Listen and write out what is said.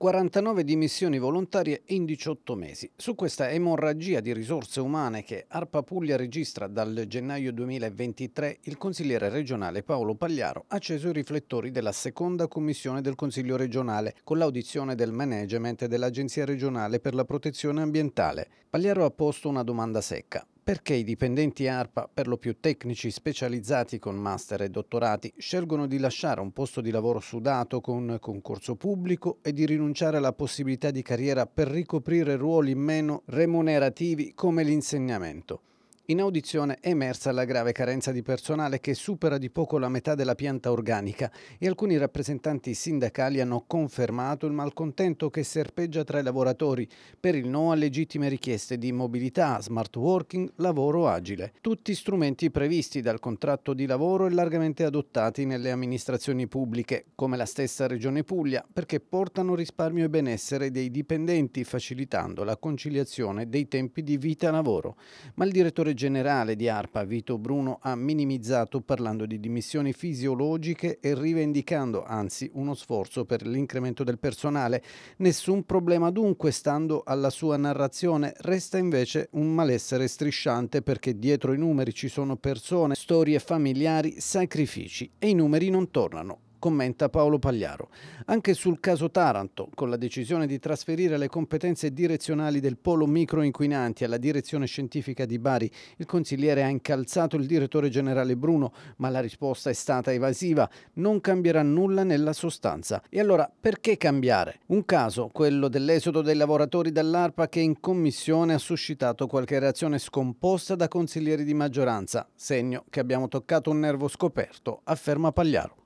49 dimissioni volontarie in 18 mesi. Su questa emorragia di risorse umane che Arpa Puglia registra dal gennaio 2023, il consigliere regionale Paolo Pagliaro ha acceso i riflettori della seconda commissione del Consiglio regionale con l'audizione del management dell'Agenzia regionale per la protezione ambientale. Pagliaro ha posto una domanda secca perché i dipendenti ARPA, per lo più tecnici specializzati con master e dottorati, scelgono di lasciare un posto di lavoro sudato con concorso pubblico e di rinunciare alla possibilità di carriera per ricoprire ruoli meno remunerativi come l'insegnamento. In audizione è emersa la grave carenza di personale che supera di poco la metà della pianta organica e alcuni rappresentanti sindacali hanno confermato il malcontento che serpeggia tra i lavoratori per il no a legittime richieste di mobilità, smart working, lavoro agile. Tutti strumenti previsti dal contratto di lavoro e largamente adottati nelle amministrazioni pubbliche, come la stessa Regione Puglia, perché portano risparmio e benessere dei dipendenti facilitando la conciliazione dei tempi di vita-lavoro. Ma il direttore generale di ARPA Vito Bruno ha minimizzato parlando di dimissioni fisiologiche e rivendicando anzi uno sforzo per l'incremento del personale. Nessun problema dunque, stando alla sua narrazione, resta invece un malessere strisciante perché dietro i numeri ci sono persone, storie familiari, sacrifici e i numeri non tornano commenta Paolo Pagliaro. Anche sul caso Taranto, con la decisione di trasferire le competenze direzionali del polo microinquinanti alla direzione scientifica di Bari, il consigliere ha incalzato il direttore generale Bruno, ma la risposta è stata evasiva, non cambierà nulla nella sostanza. E allora perché cambiare? Un caso, quello dell'esodo dei lavoratori dall'ARPA che in commissione ha suscitato qualche reazione scomposta da consiglieri di maggioranza, segno che abbiamo toccato un nervo scoperto, afferma Pagliaro.